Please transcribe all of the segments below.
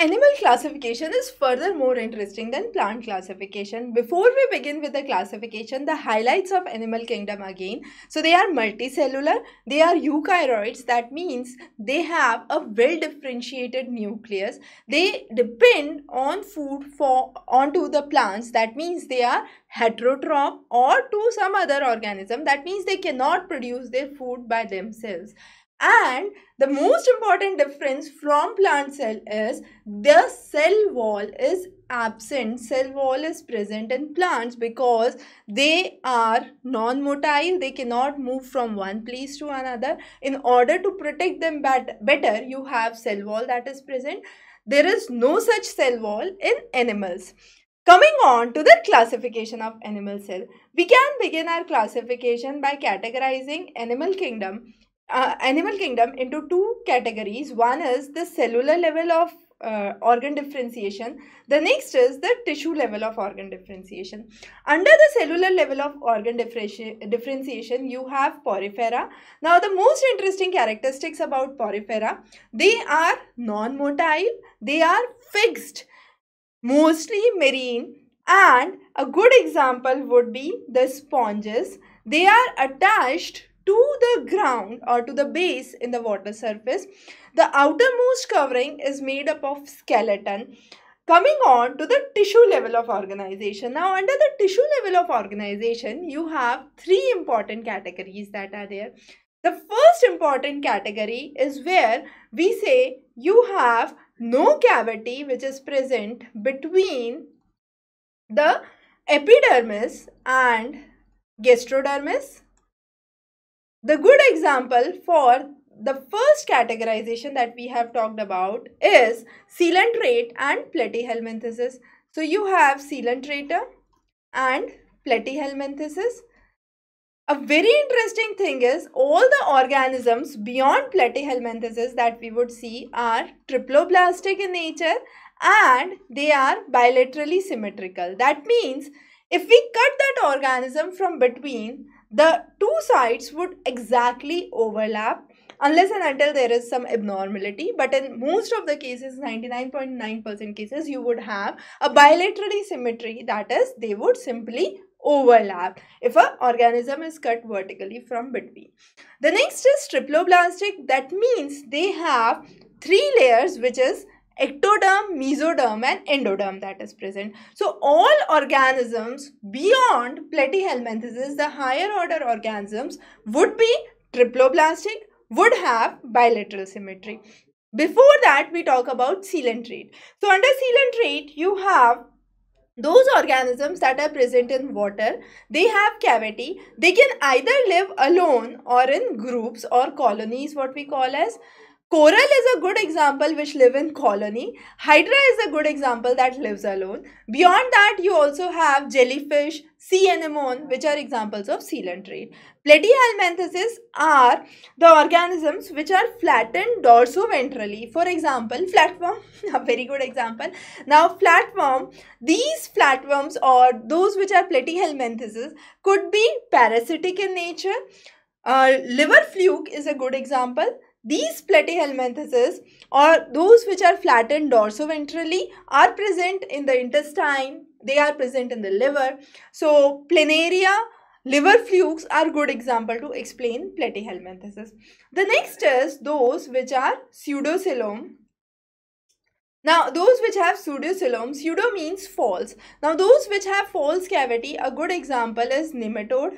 Animal classification is further more interesting than plant classification. Before we begin with the classification, the highlights of animal kingdom again. So they are multicellular, they are eukaryotes, that means they have a well differentiated nucleus. They depend on food for onto the plants, that means they are heterotroph or to some other organism, that means they cannot produce their food by themselves. And the most important difference from plant cell is the cell wall is absent. Cell wall is present in plants because they are non-motile. They cannot move from one place to another. In order to protect them better, you have cell wall that is present. There is no such cell wall in animals. Coming on to the classification of animal cell. We can begin our classification by categorizing animal kingdom uh, animal kingdom into two categories. One is the cellular level of uh, organ differentiation. The next is the tissue level of organ differentiation. Under the cellular level of organ differenti differentiation, you have porifera. Now, the most interesting characteristics about porifera, they are non-motile, they are fixed, mostly marine and a good example would be the sponges. They are attached to the ground or to the base in the water surface. The outermost covering is made up of skeleton. Coming on to the tissue level of organization. Now under the tissue level of organization, you have three important categories that are there. The first important category is where we say you have no cavity which is present between the epidermis and gastrodermis the good example for the first categorization that we have talked about is sealant rate and platyhelminthesis. So you have sealant rater and platyhelminthesis. A very interesting thing is all the organisms beyond platyhelminthesis that we would see are triploblastic in nature and they are bilaterally symmetrical. That means if we cut that organism from between, the two sides would exactly overlap unless and until there is some abnormality but in most of the cases 99.9% percent 09 cases you would have a bilaterally symmetry that is they would simply overlap if a organism is cut vertically from between. The next is triploblastic that means they have three layers which is ectoderm, mesoderm and endoderm that is present. So all organisms beyond platyhelminthes, the higher order organisms would be triploblastic, would have bilateral symmetry. Before that, we talk about coelenterate. So under coelenterate, you have those organisms that are present in water, they have cavity. They can either live alone or in groups or colonies, what we call as Coral is a good example which live in colony. Hydra is a good example that lives alone. Beyond that, you also have jellyfish, sea anemone, which are examples of sealant tree. Platyhelminthes are the organisms which are flattened dorsoventrally. For example, flatworm, a very good example. Now, flatworm, these flatworms or those which are platyhelminthes could be parasitic in nature. Uh, liver fluke is a good example. These platyhelminthes or those which are flattened dorsoventrally are present in the intestine, they are present in the liver. So planaria, liver flukes are good example to explain platyhelminthes. The next is those which are pseudocelome now, those which have pseudocelome, pseudo means false. Now, those which have false cavity, a good example is nematode.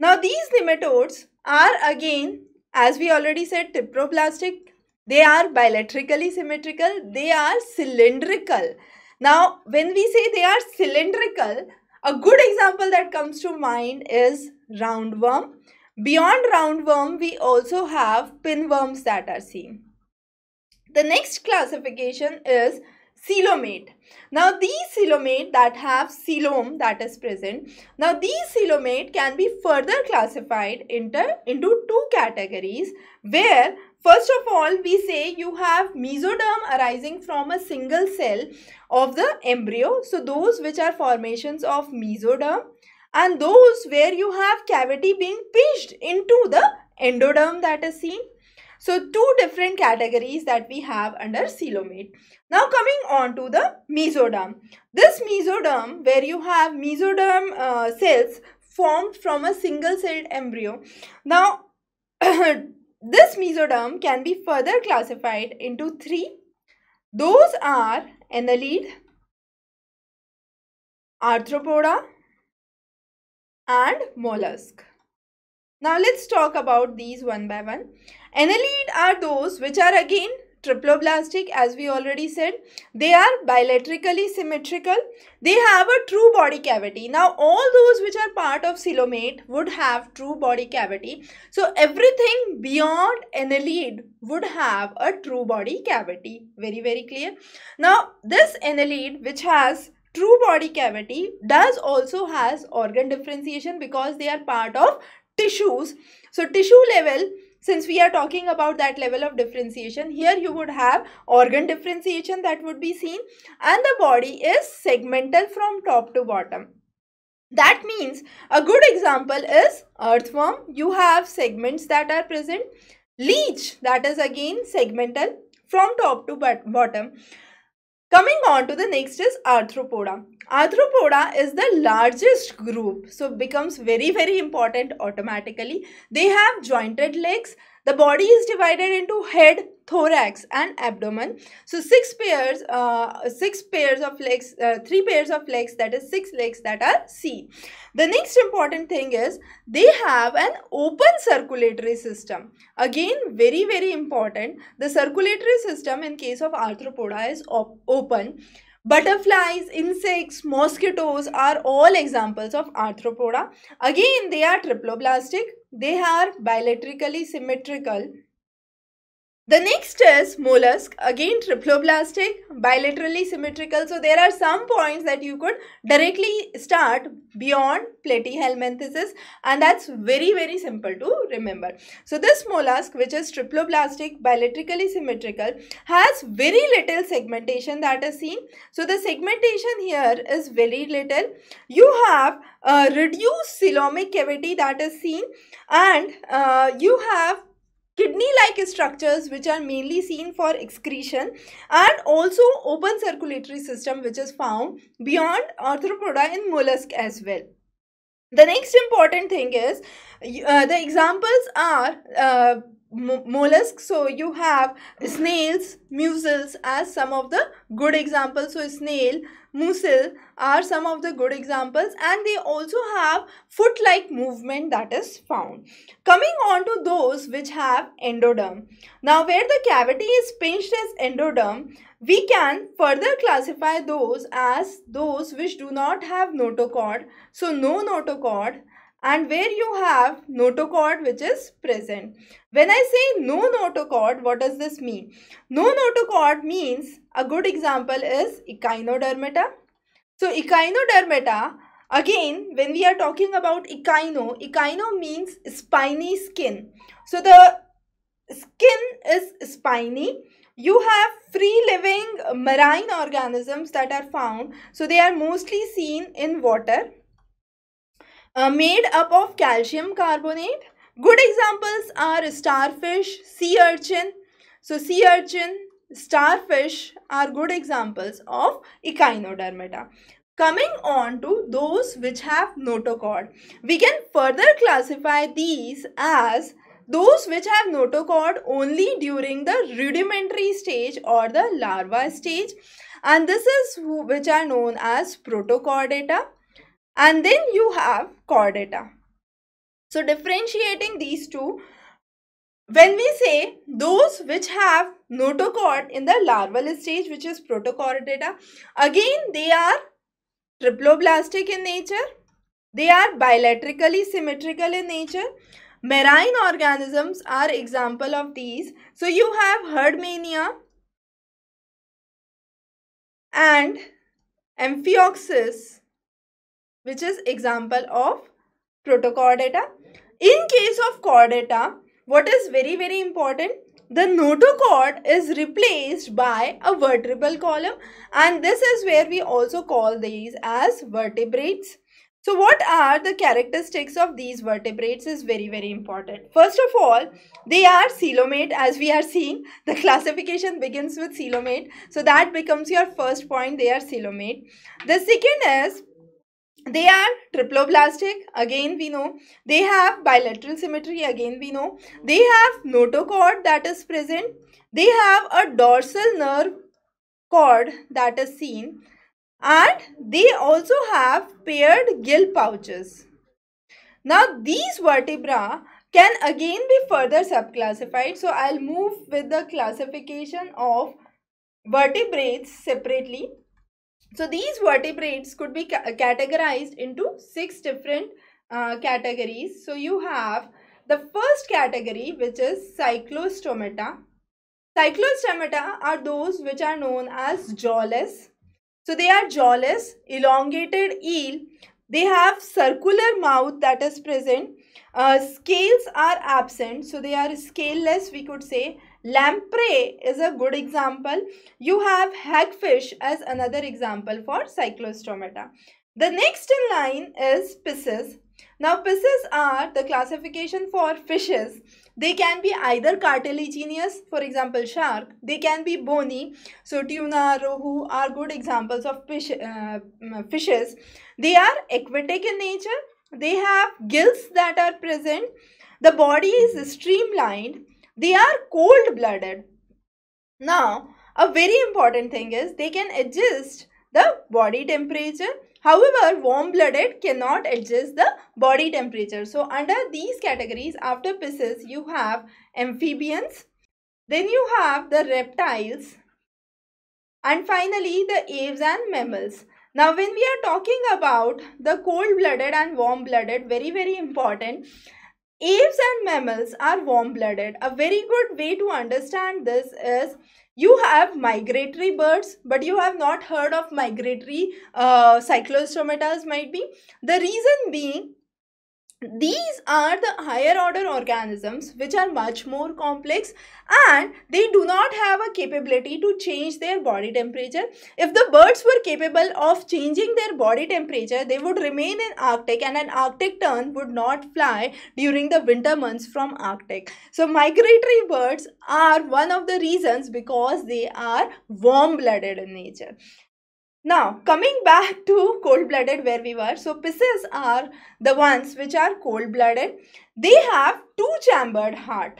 Now, these nematodes are again as we already said typroplastic they are bilaterally symmetrical they are cylindrical now when we say they are cylindrical a good example that comes to mind is roundworm beyond roundworm we also have pinworms that are seen the next classification is coelomate. Now these coelomate that have coelom that is present, now these coelomate can be further classified into, into two categories where first of all we say you have mesoderm arising from a single cell of the embryo. So those which are formations of mesoderm and those where you have cavity being pinched into the endoderm that is seen so two different categories that we have under coelomate. Now coming on to the mesoderm. This mesoderm where you have mesoderm uh, cells formed from a single celled embryo. Now this mesoderm can be further classified into three. Those are annelid, arthropoda and mollusk. Now let's talk about these one by one. Annelid are those which are again triploblastic as we already said. They are bilaterally symmetrical. They have a true body cavity. Now all those which are part of coelomate would have true body cavity. So everything beyond annelid would have a true body cavity. Very very clear. Now this annelid which has true body cavity does also has organ differentiation because they are part of tissues. So tissue level since we are talking about that level of differentiation, here you would have organ differentiation that would be seen and the body is segmental from top to bottom. That means a good example is earthworm. You have segments that are present. Leech that is again segmental from top to bottom. Coming on to the next is arthropoda. Arthropoda is the largest group so becomes very very important automatically. They have jointed legs the body is divided into head, thorax and abdomen. So six pairs, uh, six pairs of legs, uh, three pairs of legs that is six legs that are seen. The next important thing is they have an open circulatory system. Again very very important. The circulatory system in case of arthropoda is op open. Butterflies, insects, mosquitoes are all examples of arthropoda. Again, they are triploblastic. They are bilaterally symmetrical the next is mollusk, again triploblastic, bilaterally symmetrical. So there are some points that you could directly start beyond platyhelminthes and that's very very simple to remember. So this mollusk which is triploblastic, bilaterally symmetrical has very little segmentation that is seen. So the segmentation here is very little. You have a reduced coelomic cavity that is seen and uh, you have kidney-like structures which are mainly seen for excretion and also open circulatory system which is found beyond arthropoda in mollusk as well. The next important thing is uh, the examples are uh, mollusks so you have snails mussels as some of the good examples so snail mussel are some of the good examples and they also have foot like movement that is found coming on to those which have endoderm now where the cavity is pinched as endoderm we can further classify those as those which do not have notochord so no notochord and where you have notochord which is present. When I say no notochord, what does this mean? No notochord means a good example is echinodermata. So echinodermata, again when we are talking about echino, echino means spiny skin. So the skin is spiny you have free living marine organisms that are found so they are mostly seen in water uh, made up of calcium carbonate. Good examples are starfish, sea urchin. So sea urchin, starfish are good examples of echinodermata. Coming on to those which have notochord. We can further classify these as those which have notochord only during the rudimentary stage or the larva stage and this is who, which are known as protocordata and then you have chordata. So differentiating these two, when we say those which have notochord in the larval stage which is protochordata, again they are triploblastic in nature, they are bilaterally symmetrical in nature. Marine organisms are example of these. So you have herdmania and amphioxus which is example of protochordata. In case of chordata, what is very very important? The notochord is replaced by a vertebral column and this is where we also call these as vertebrates. So what are the characteristics of these vertebrates is very very important. First of all, they are coelomate as we are seeing. The classification begins with coelomate. So that becomes your first point, they are coelomate. The second is they are triploblastic again we know they have bilateral symmetry again we know they have notochord that is present they have a dorsal nerve cord that is seen and they also have paired gill pouches now these vertebra can again be further subclassified so i'll move with the classification of vertebrates separately so these vertebrates could be ca categorized into six different uh, categories. So you have the first category which is cyclostomata. Cyclostomata are those which are known as jawless. So they are jawless, elongated eel. They have circular mouth that is present. Uh, scales are absent. So they are scaleless we could say Lamprey is a good example. You have hagfish as another example for cyclostomata. The next in line is Pisces. Now Pisces are the classification for fishes. They can be either cartilaginous, for example shark. They can be bony. So tuna, rohu are good examples of fish, uh, fishes. They are aquatic in nature. They have gills that are present. The body is streamlined they are cold blooded. Now, a very important thing is they can adjust the body temperature. However, warm blooded cannot adjust the body temperature. So, under these categories, after Pisces, you have amphibians, then you have the reptiles, and finally the apes and mammals. Now, when we are talking about the cold blooded and warm blooded, very, very important, Apes and mammals are warm-blooded. A very good way to understand this is you have migratory birds but you have not heard of migratory uh, cyclostomatas might be. The reason being these are the higher order organisms which are much more complex and they do not have a capability to change their body temperature. If the birds were capable of changing their body temperature, they would remain in Arctic and an Arctic tern would not fly during the winter months from Arctic. So migratory birds are one of the reasons because they are warm-blooded in nature. Now, coming back to cold-blooded where we were. So, pisces are the ones which are cold-blooded. They have two-chambered heart.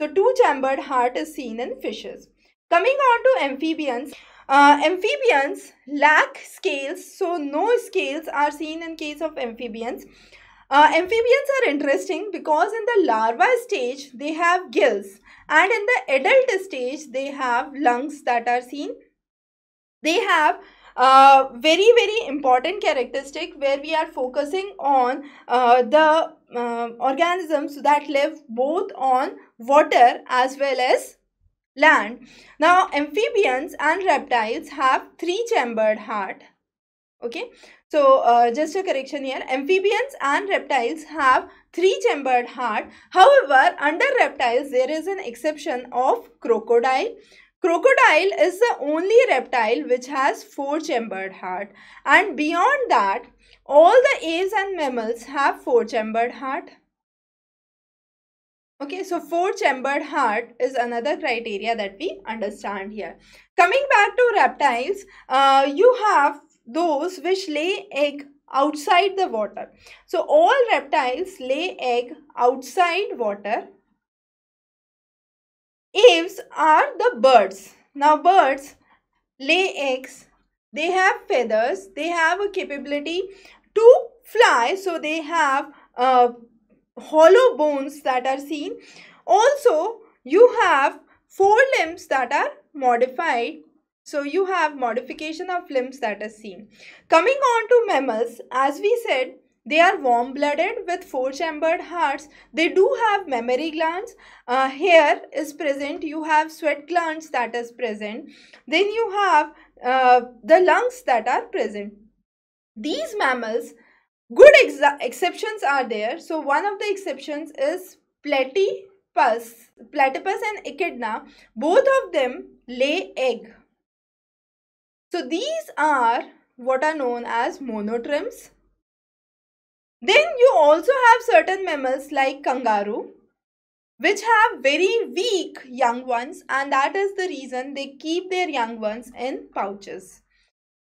So, two-chambered heart is seen in fishes. Coming on to amphibians. Uh, amphibians lack scales. So, no scales are seen in case of amphibians. Uh, amphibians are interesting because in the larva stage, they have gills. And in the adult stage, they have lungs that are seen. They have very very important characteristic where we are focusing on uh, the uh, organisms that live both on water as well as land. Now amphibians and reptiles have three chambered heart. Okay, so uh, just a correction here. Amphibians and reptiles have three chambered heart. However, under reptiles there is an exception of crocodile Crocodile is the only reptile which has four chambered heart and beyond that all the apes and mammals have four chambered heart. Okay, so four chambered heart is another criteria that we understand here. Coming back to reptiles, uh, you have those which lay egg outside the water. So all reptiles lay egg outside water Eves are the birds. Now birds lay eggs. They have feathers. They have a capability to fly. So they have uh, hollow bones that are seen. Also you have four limbs that are modified. So you have modification of limbs that are seen. Coming on to mammals, as we said, they are warm-blooded with four-chambered hearts. They do have memory glands. Uh, hair is present. You have sweat glands that is present. Then you have uh, the lungs that are present. These mammals, good exceptions are there. So one of the exceptions is platypus, platypus and echidna. Both of them lay egg. So these are what are known as monotremes then you also have certain mammals like kangaroo which have very weak young ones and that is the reason they keep their young ones in pouches.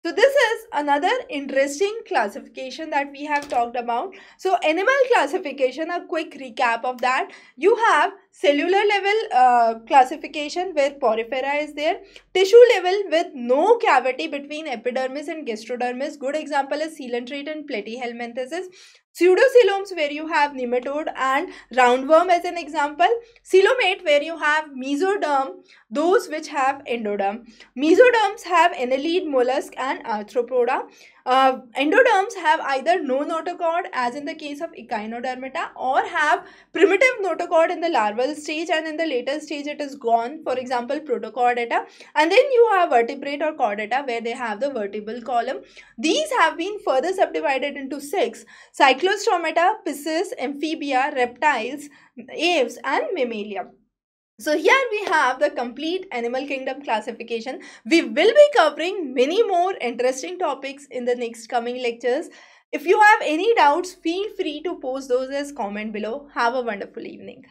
So this is another interesting classification that we have talked about. So animal classification, a quick recap of that. You have cellular level uh, classification where porifera is there. Tissue level with no cavity between epidermis and gastrodermis. Good example is coelenterate and platyhelminthensis pseudocoeloms where you have nematode and roundworm as an example, coelomate where you have mesoderm, those which have endoderm. Mesoderms have annelid, mollusk and arthropoda. Uh, endoderms have either no notochord as in the case of echinodermata or have primitive notochord in the larval stage and in the later stage it is gone for example protochordata and then you have vertebrate or chordata where they have the vertebral column. These have been further subdivided into six. Cyclo includes stomata, pisces, amphibia, reptiles, apes and mammalia. So here we have the complete animal kingdom classification. We will be covering many more interesting topics in the next coming lectures. If you have any doubts, feel free to post those as comment below. Have a wonderful evening.